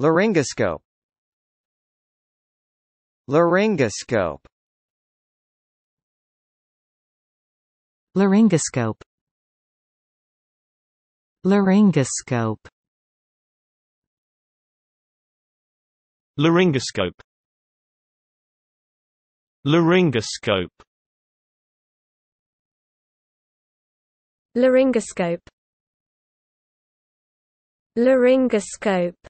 Laryngoscope Laryngoscope Laryngoscope Laryngoscope Laryngoscope Laryngoscope Laryngoscope Laryngoscope